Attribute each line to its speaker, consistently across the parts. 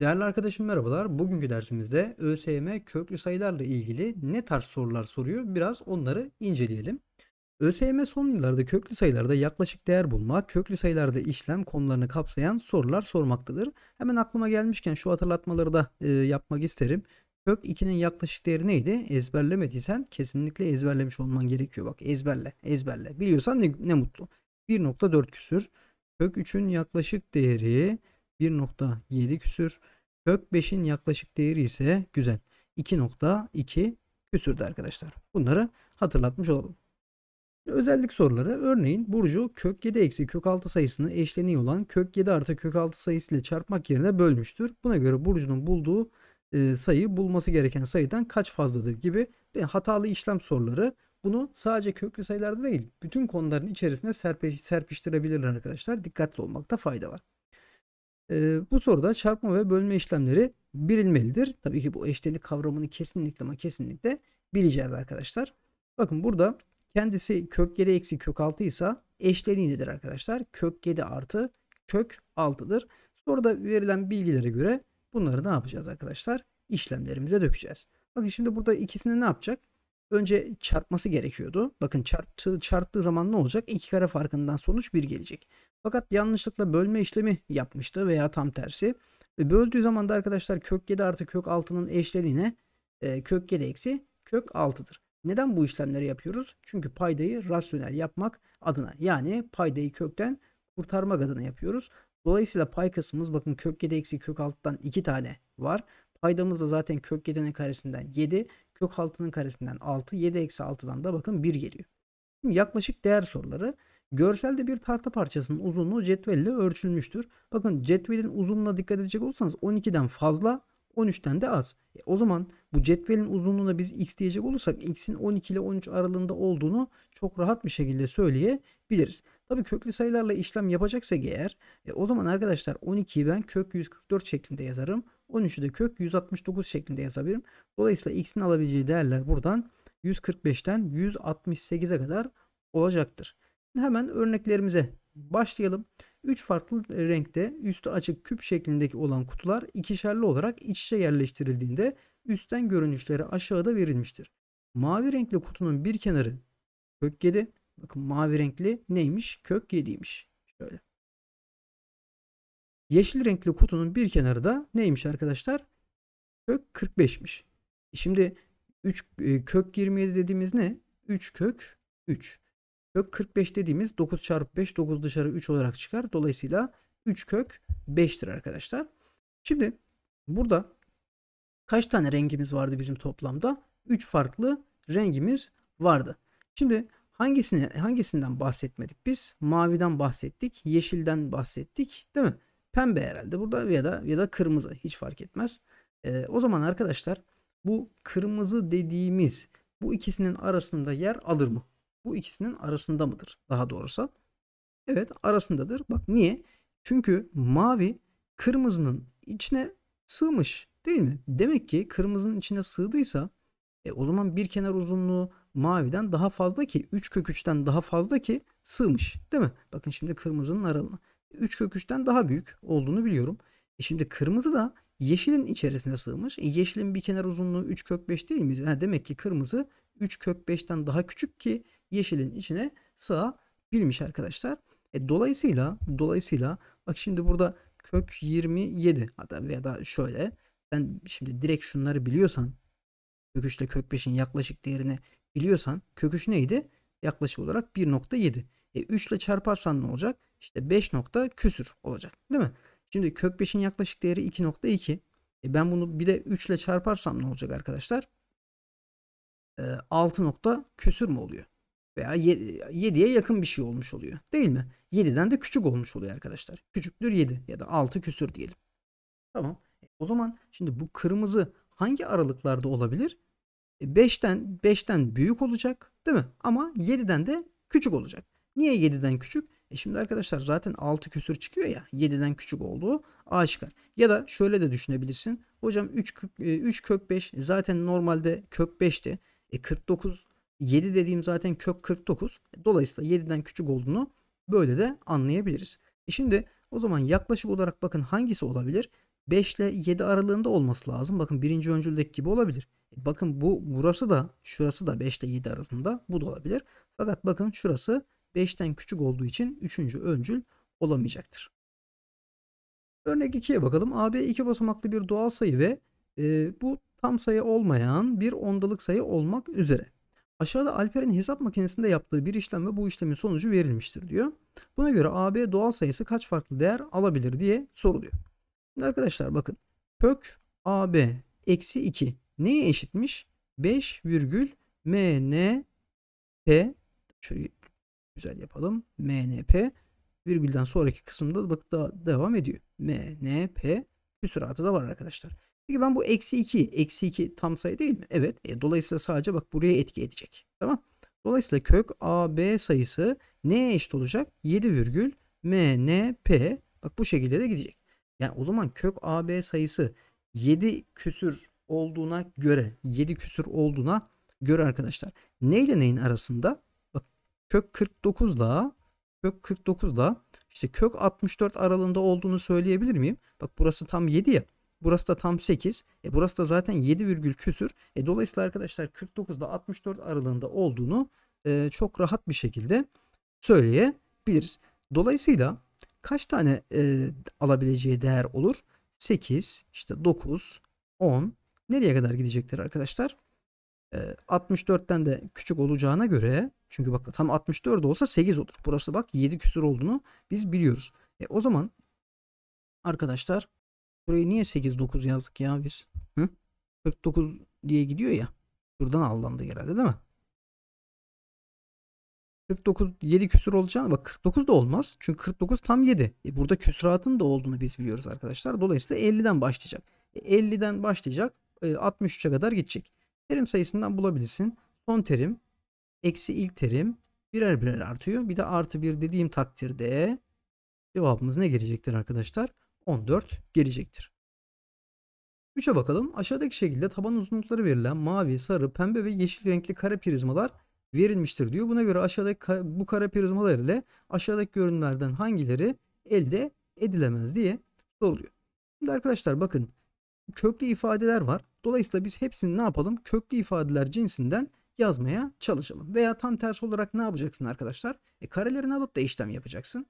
Speaker 1: Değerli arkadaşım merhabalar. Bugünkü dersimizde ÖSYM köklü sayılarla ilgili ne tarz sorular soruyor biraz onları inceleyelim. ÖSYM son yıllarda köklü sayılarda yaklaşık değer bulma, köklü sayılarda işlem konularını kapsayan sorular sormaktadır. Hemen aklıma gelmişken şu hatırlatmaları da e, yapmak isterim. Kök 2'nin yaklaşık değeri neydi? Ezberlemediysen kesinlikle ezberlemiş olman gerekiyor. Bak ezberle, ezberle. Biliyorsan ne, ne mutlu. 1.4 küsür. Kök 3'ün yaklaşık değeri 1.7 küsür. Kök 5'in yaklaşık değeri ise güzel. 2.2 küsürdü arkadaşlar. Bunları hatırlatmış olalım. Özellik soruları örneğin Burcu kök 7 eksi kök 6 sayısını eşleniği olan kök 7 artı kök 6 sayısı ile çarpmak yerine bölmüştür. Buna göre Burcu'nun bulduğu e, sayı bulması gereken sayıdan kaç fazladır gibi ve hatalı işlem soruları bunu sadece köklü sayılarda değil bütün konuların içerisine serpe, serpiştirebilirler arkadaşlar. Dikkatli olmakta fayda var. E, bu soruda çarpma ve bölme işlemleri bilinmelidir. Tabii ki bu eşitlik kavramını kesinlikle ama kesinlikle bileceğiz arkadaşlar. Bakın burada kendisi kök 7 eksi kök 6 ise eşleniği nedir arkadaşlar? Kök 7 artı kök 6'dır. Soruda verilen bilgilere göre bunları ne yapacağız arkadaşlar? İşlemlerimize dökeceğiz. Bakın şimdi burada ikisini ne yapacak? Önce çarpması gerekiyordu. Bakın çarptığı, çarptığı zaman ne olacak? 2 kare farkından sonuç 1 gelecek. Fakat yanlışlıkla bölme işlemi yapmıştı veya tam tersi. Ve böldüğü zaman da arkadaşlar kök 7 artı kök 6'nın eşleriğine e, kök 7 eksi kök 6'dır. Neden bu işlemleri yapıyoruz? Çünkü paydayı rasyonel yapmak adına yani paydayı kökten kurtarmak adına yapıyoruz. Dolayısıyla pay kısmımız bakın kök 7 eksi kök 6'dan 2 tane var. Paydamız da zaten kök 7'nin karesinden 7, kök 6'nın karesinden 6, 7 eksi 6'dan da bakın 1 geliyor. Şimdi yaklaşık değer soruları. Görselde bir tartı parçasının uzunluğu cetvelle ölçülmüştür. Bakın cetvelin uzunluğuna dikkat edecek olursanız 12'den fazla 13'ten de az. E, o zaman bu cetvelin uzunluğuna biz x diyecek olursak x'in 12 ile 13 aralığında olduğunu çok rahat bir şekilde söyleyebiliriz. Tabi köklü sayılarla işlem yapacaksak eğer e, o zaman arkadaşlar 12'yi ben kök 144 şeklinde yazarım. 13'ü de kök 169 şeklinde yazabilirim. Dolayısıyla x'in alabileceği değerler buradan 145'ten 168'e kadar olacaktır. Hemen örneklerimize başlayalım. 3 farklı renkte üstü açık küp şeklindeki olan kutular ikişerli olarak iç içe yerleştirildiğinde üstten görünüşleri aşağıda verilmiştir. Mavi renkli kutunun bir kenarı kök 7. Bakın mavi renkli neymiş? Kök 7'ymiş. Şöyle. Yeşil renkli kutunun bir kenarı da neymiş arkadaşlar? Kök 45'miş. Şimdi 3 e, kök 27 dediğimiz ne? 3 kök 3. Kök 45 dediğimiz 9 çarpı 5 9 dışarı 3 olarak çıkar. Dolayısıyla 3 kök 5'tir arkadaşlar. Şimdi burada kaç tane rengimiz vardı bizim toplamda? 3 farklı rengimiz vardı. Şimdi hangisini hangisinden bahsetmedik biz? Maviden bahsettik, yeşilden bahsettik, değil mi? Pembe herhalde burada ya da ya da kırmızı hiç fark etmez. Ee, o zaman arkadaşlar bu kırmızı dediğimiz bu ikisinin arasında yer alır mı? bu ikisinin arasında mıdır daha doğrusu? Evet arasındadır. Bak niye? Çünkü mavi kırmızının içine sığmış değil mi? Demek ki kırmızının içine sığdıysa e, o zaman bir kenar uzunluğu maviden daha fazla ki 3 kök 3'ten daha fazla ki sığmış değil mi? Bakın şimdi kırmızının aralığı 3 kök 3'ten daha büyük olduğunu biliyorum. E şimdi kırmızı da yeşilin içerisine sığmış. E yeşilin bir kenar uzunluğu 3 kök 5 değil mi? Ha, demek ki kırmızı 3 kök 5'ten daha küçük ki yeşilin içine sığabilmiş arkadaşlar. E, dolayısıyla dolayısıyla bak şimdi burada kök 27 hatta veya da şöyle sen şimdi direkt şunları biliyorsan kök 3 ile kök 5'in yaklaşık değerini biliyorsan kök 3 neydi? Yaklaşık olarak 1.7. E 3 ile çarparsan ne olacak? İşte 5 nokta küsür olacak değil mi? Şimdi kök 5'in yaklaşık değeri 2.2. E ben bunu bir de 3 ile çarparsam ne olacak arkadaşlar? E, 6 nokta küsür mü oluyor? veya 7'ye yakın bir şey olmuş oluyor. Değil mi? 7'den de küçük olmuş oluyor arkadaşlar. Küçüktür 7 ya da 6 küsür diyelim. Tamam. E, o zaman şimdi bu kırmızı hangi aralıklarda olabilir? 5'ten e, 5'ten büyük olacak değil mi? Ama 7'den de küçük olacak. Niye 7'den küçük? E şimdi arkadaşlar zaten 6 küsür çıkıyor ya 7'den küçük olduğu A çıkar. Ya da şöyle de düşünebilirsin. Hocam 3, 3 e, kök 5 zaten normalde kök 5'ti. E 49 7 dediğim zaten kök 49. Dolayısıyla 7'den küçük olduğunu böyle de anlayabiliriz. E şimdi o zaman yaklaşık olarak bakın hangisi olabilir? 5 ile 7 aralığında olması lazım. Bakın birinci öncüldeki gibi olabilir. E bakın bu burası da şurası da 5 ile 7 arasında bu da olabilir. Fakat bakın şurası 5'ten küçük olduğu için 3. öncül olamayacaktır. Örnek 2'ye bakalım. AB 2 basamaklı bir doğal sayı ve e, bu tam sayı olmayan bir ondalık sayı olmak üzere. Aşağıda Alper'in hesap makinesinde yaptığı bir işlem ve bu işlemin sonucu verilmiştir diyor. Buna göre AB doğal sayısı kaç farklı değer alabilir diye soruluyor. Şimdi arkadaşlar bakın. Kök AB eksi 2 neye eşitmiş? 5 virgül MNP şöyle güzel yapalım. MNP virgülden sonraki kısımda bak daha devam ediyor. MNP bir süratı da var arkadaşlar. Peki ben bu eksi 2, eksi 2 tam sayı değil mi? Evet. E, dolayısıyla sadece bak buraya etki edecek. Tamam. Dolayısıyla kök AB sayısı neye eşit olacak? 7 virgül mnp. Bak bu şekilde de gidecek. Yani o zaman kök AB sayısı 7 küsür olduğuna göre 7 küsür olduğuna göre arkadaşlar neyle neyin arasında bak kök 49 ile kök 49 ile işte kök 64 aralığında olduğunu söyleyebilir miyim? Bak burası tam 7 ya. Burası da tam 8. E burası da zaten 7 virgül küsür. E dolayısıyla arkadaşlar 49 ile 64 aralığında olduğunu e, çok rahat bir şekilde söyleyebiliriz. Dolayısıyla kaç tane e, alabileceği değer olur? 8, işte 9, 10 nereye kadar gidecekler arkadaşlar? E, 64'ten de küçük olacağına göre çünkü bak tam 64 olsa 8 olur. Burası bak 7 küsur olduğunu biz biliyoruz. E, o zaman arkadaşlar Burayı niye 8-9 yazdık ya biz? Hı? 49 diye gidiyor ya. Buradan aldandı herhalde değil mi? 49 7 küsür olacağını bak 49 da olmaz. Çünkü 49 tam 7. E burada küsuratın da olduğunu biz biliyoruz arkadaşlar. Dolayısıyla 50'den başlayacak. E 50'den başlayacak. E 63'e kadar gidecek. Terim sayısından bulabilirsin. Son terim eksi ilk terim birer birer artıyor. Bir de artı 1 dediğim takdirde cevabımız ne gelecektir arkadaşlar? 14 gelecektir. 3'e bakalım. Aşağıdaki şekilde taban uzunlukları verilen mavi, sarı, pembe ve yeşil renkli kare prizmalar verilmiştir diyor. Buna göre aşağıdaki bu kare prizmalar ile aşağıdaki görünümlerden hangileri elde edilemez diye soruluyor. Şimdi arkadaşlar bakın köklü ifadeler var. Dolayısıyla biz hepsini ne yapalım? Köklü ifadeler cinsinden yazmaya çalışalım. Veya tam tersi olarak ne yapacaksın arkadaşlar? E, karelerini alıp da işlem yapacaksın.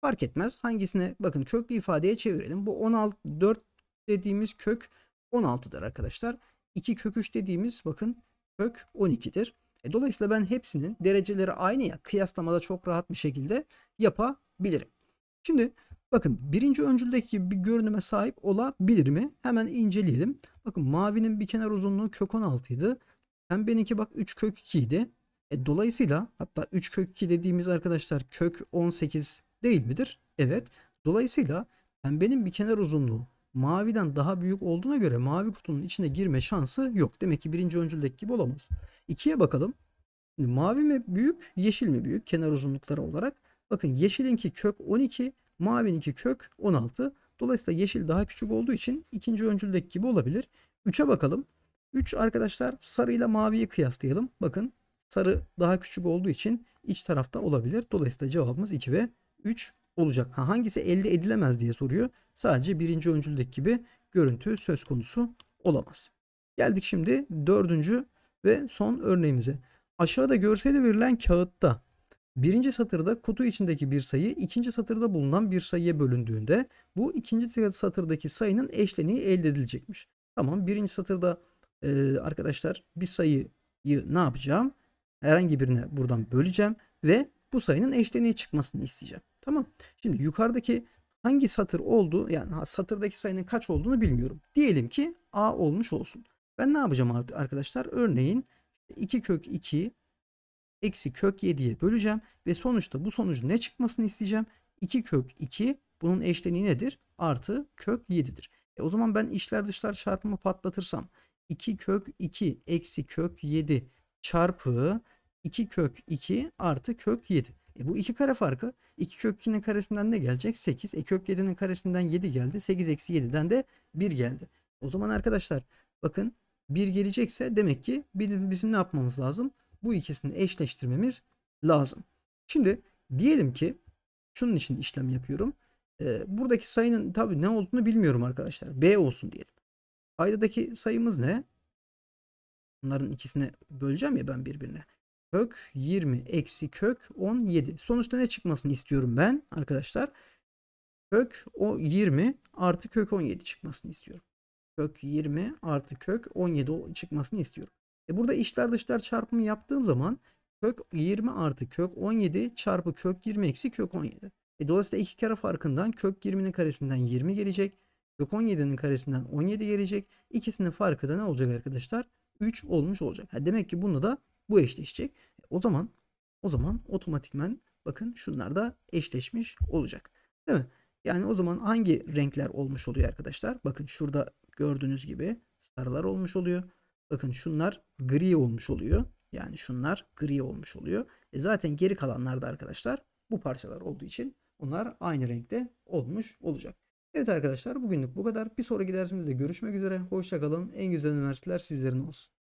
Speaker 1: Fark etmez. Hangisine bakın köklü ifadeye çevirelim. Bu 16 4 dediğimiz kök 16'dır arkadaşlar. 2 kök 3 dediğimiz bakın kök 12'dir. E, dolayısıyla ben hepsinin dereceleri aynı ya kıyaslamada çok rahat bir şekilde yapabilirim. Şimdi bakın birinci öncüldeki bir görünüme sahip olabilir mi? Hemen inceleyelim. Bakın mavinin bir kenar uzunluğu kök 16'ydı hem benimki bak 3 kök 2 idi. E, dolayısıyla hatta 3 kök 2 dediğimiz arkadaşlar kök 18 Değil midir? Evet. Dolayısıyla benim bir kenar uzunluğu maviden daha büyük olduğuna göre mavi kutunun içine girme şansı yok. Demek ki birinci öncüldeki gibi olamaz. İkiye bakalım. Şimdi mavi mi büyük, yeşil mi büyük kenar uzunlukları olarak? Bakın yeşilinki kök 12, mavininki kök 16. Dolayısıyla yeşil daha küçük olduğu için ikinci öncüldeki gibi olabilir. 3'e bakalım. 3 arkadaşlar sarıyla maviyi kıyaslayalım. Bakın sarı daha küçük olduğu için iç tarafta olabilir. Dolayısıyla cevabımız 2 ve 3 olacak. Ha, hangisi elde edilemez diye soruyor. Sadece birinci öncüldeki gibi görüntü söz konusu olamaz. Geldik şimdi dördüncü ve son örneğimize. Aşağıda görselde verilen kağıtta birinci satırda kutu içindeki bir sayı ikinci satırda bulunan bir sayıya bölündüğünde bu ikinci satırdaki sayının eşleniği elde edilecekmiş. Tamam birinci satırda e, arkadaşlar bir sayıyı ne yapacağım? Herhangi birine buradan böleceğim ve bu sayının eşleniği çıkmasını isteyeceğim. Tamam. Şimdi yukarıdaki hangi satır oldu yani satırdaki sayının kaç olduğunu bilmiyorum. Diyelim ki A olmuş olsun. Ben ne yapacağım artık arkadaşlar? Örneğin 2 kök 2 eksi kök 7'ye böleceğim ve sonuçta bu sonucun ne çıkmasını isteyeceğim? 2 kök 2 bunun eşleniği nedir? Artı kök 7'dir. E o zaman ben işler dışlar çarpımı patlatırsam 2 kök 2 eksi kök 7 çarpı 2 kök 2 artı kök 7. E bu iki kare farkı 2 kök 2'nin karesinden ne gelecek? 8. E kök 7'nin karesinden 7 geldi. 8 eksi 7'den de 1 geldi. O zaman arkadaşlar bakın 1 gelecekse demek ki bizim ne yapmamız lazım? Bu ikisini eşleştirmemiz lazım. Şimdi diyelim ki şunun için işlem yapıyorum. E, buradaki sayının tabi ne olduğunu bilmiyorum arkadaşlar. B olsun diyelim. Ayda'daki sayımız ne? Bunların ikisini böleceğim ya ben birbirine kök 20 eksi kök 17. Sonuçta ne çıkmasını istiyorum ben arkadaşlar? Kök o 20 artı kök 17 çıkmasını istiyorum. Kök 20 artı kök 17 çıkmasını istiyorum. E burada işler dışlar çarpımı yaptığım zaman kök 20 artı kök 17 çarpı kök 20 eksi kök 17. E dolayısıyla iki kare farkından kök 20'nin karesinden 20 gelecek. Kök 17'nin karesinden 17 gelecek. İkisinin farkı da ne olacak arkadaşlar? 3 olmuş olacak. Ha demek ki bunu da bu eşleşecek. E, o zaman o zaman otomatikmen bakın şunlar da eşleşmiş olacak. Değil mi? Yani o zaman hangi renkler olmuş oluyor arkadaşlar? Bakın şurada gördüğünüz gibi sarılar olmuş oluyor. Bakın şunlar gri olmuş oluyor. Yani şunlar gri olmuş oluyor. E zaten geri kalanlar da arkadaşlar bu parçalar olduğu için onlar aynı renkte olmuş olacak. Evet arkadaşlar bugünlük bu kadar. Bir sonraki dersimizde görüşmek üzere. Hoşçakalın. En güzel üniversiteler sizlerin olsun.